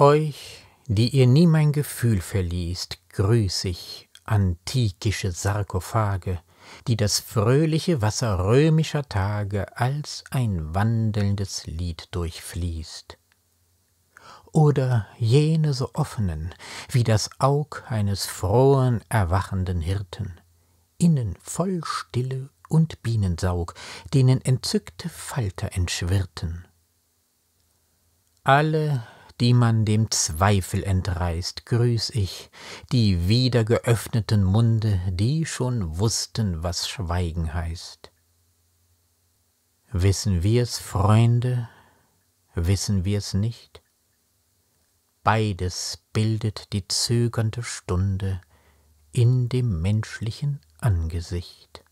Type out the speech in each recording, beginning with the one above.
Euch, die ihr nie mein Gefühl verließt, grüß ich, antikische Sarkophage, die das fröhliche Wasser römischer Tage als ein wandelndes Lied durchfließt. Oder jene so offenen, wie das Aug eines frohen, erwachenden Hirten, innen voll Stille und Bienensaug, denen entzückte Falter entschwirrten. Alle die man dem Zweifel entreißt, grüß ich die wieder geöffneten Munde, die schon wussten, was Schweigen heißt. Wissen wir's, Freunde, wissen wir's nicht? Beides bildet die zögernde Stunde in dem menschlichen Angesicht.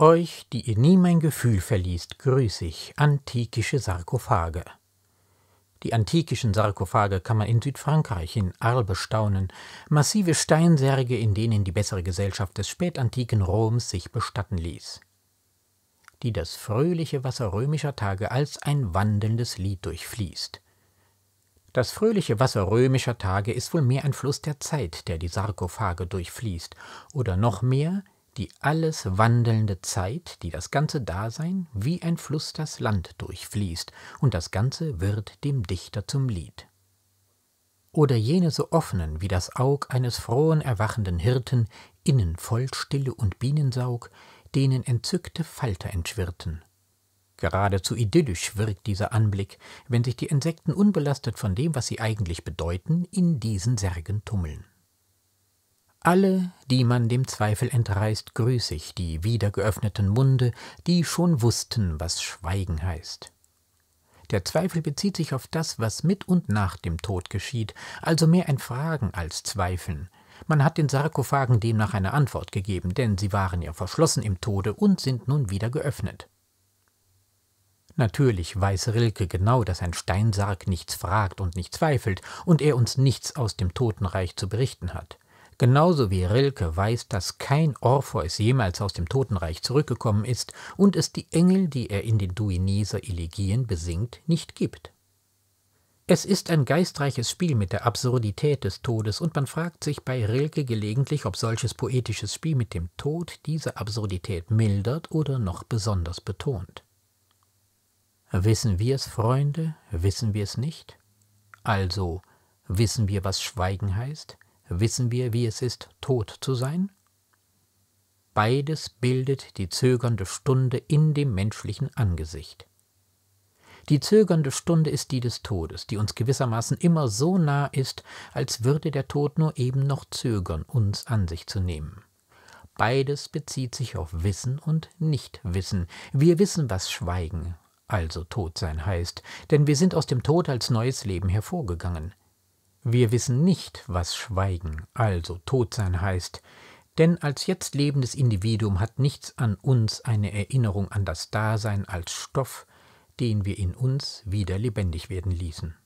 Euch, die ihr nie mein Gefühl verließt, grüße ich, antikische Sarkophage. Die antikischen Sarkophage kann man in Südfrankreich, in Arles bestaunen, massive Steinsärge, in denen die bessere Gesellschaft des spätantiken Roms sich bestatten ließ, die das fröhliche Wasser römischer Tage als ein wandelndes Lied durchfließt. Das fröhliche Wasser römischer Tage ist wohl mehr ein Fluss der Zeit, der die Sarkophage durchfließt, oder noch mehr – die alles wandelnde Zeit, die das ganze Dasein wie ein Fluss das Land durchfließt, und das Ganze wird dem Dichter zum Lied. Oder jene so offenen wie das Aug eines frohen erwachenden Hirten, innen voll Stille und Bienensaug, denen entzückte Falter entschwirrten. Geradezu idyllisch wirkt dieser Anblick, wenn sich die Insekten unbelastet von dem, was sie eigentlich bedeuten, in diesen Särgen tummeln. Alle, die man dem Zweifel entreißt, grüße ich, die wiedergeöffneten Munde, die schon wussten, was Schweigen heißt. Der Zweifel bezieht sich auf das, was mit und nach dem Tod geschieht, also mehr ein Fragen als Zweifeln. Man hat den Sarkophagen demnach eine Antwort gegeben, denn sie waren ja verschlossen im Tode und sind nun wieder geöffnet. Natürlich weiß Rilke genau, dass ein Steinsarg nichts fragt und nicht zweifelt und er uns nichts aus dem Totenreich zu berichten hat. Genauso wie Rilke weiß, dass kein Orpheus jemals aus dem Totenreich zurückgekommen ist und es die Engel, die er in den Duineser Elegien besingt, nicht gibt. Es ist ein geistreiches Spiel mit der Absurdität des Todes, und man fragt sich bei Rilke gelegentlich, ob solches poetisches Spiel mit dem Tod diese Absurdität mildert oder noch besonders betont. Wissen wir es, Freunde, wissen wir es nicht? Also wissen wir, was Schweigen heißt? wissen wir, wie es ist, tot zu sein? Beides bildet die zögernde Stunde in dem menschlichen Angesicht. Die zögernde Stunde ist die des Todes, die uns gewissermaßen immer so nah ist, als würde der Tod nur eben noch zögern, uns an sich zu nehmen. Beides bezieht sich auf Wissen und Nichtwissen. Wir wissen, was Schweigen, also Todsein heißt, denn wir sind aus dem Tod als neues Leben hervorgegangen. Wir wissen nicht, was Schweigen, also Todsein heißt, denn als jetzt lebendes Individuum hat nichts an uns eine Erinnerung an das Dasein als Stoff, den wir in uns wieder lebendig werden ließen.